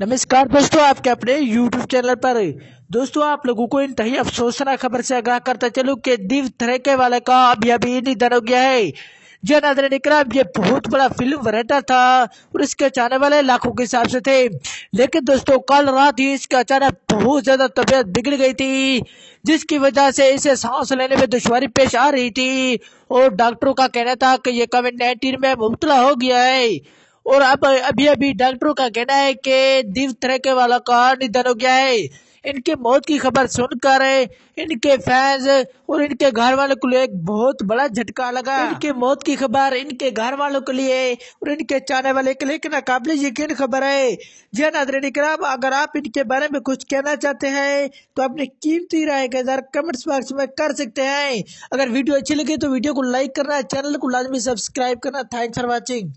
नमस्कार दोस्तों आपके अपने YouTube चैनल पर दोस्तों आप लोगों को इन तही अफसोसना खबर से आगाह करता चलूँ कि दिव थरेके वाले का अभी अभी निधन हो गया है जो नादर निकला ये बहुत बड़ा फिल्म वरेटर था और इसके चाहने वाले लाखों के हिसाब से थे लेकिन दोस्तों कल रात ही इसके अचानक बहुत ज्यादा तबीयत बिगड़ गई थी जिसकी वजह से इसे सांस लेने में दुश्वारी पेश आ रही थी और डॉक्टरों का कहना था कि ये कोविड नाइन्टीन में मुबतला हो गया है और अब अभी अभी डॉक्टरों का कहना है कि दिव तरह वाला का निधन हो गया है इनके मौत की खबर सुनकर इनके फैंस और इनके घर वालों के लिए एक बहुत बड़ा झटका लगा इनके मौत की खबर इनके घर वालों के लिए और इनके चाहने वाले के लिए एक नाकाबिल यकीन खबर है जी नादरणी कराब अगर आप इनके बारे में कुछ कहना चाहते हैं तो अपनी कीमती राय के दर कमेंट्स बॉक्स में कर सकते हैं अगर वीडियो अच्छी लगी तो वीडियो को लाइक करना चैनल को लाजमी सब्सक्राइब करना थैंक्स फॉर वॉचिंग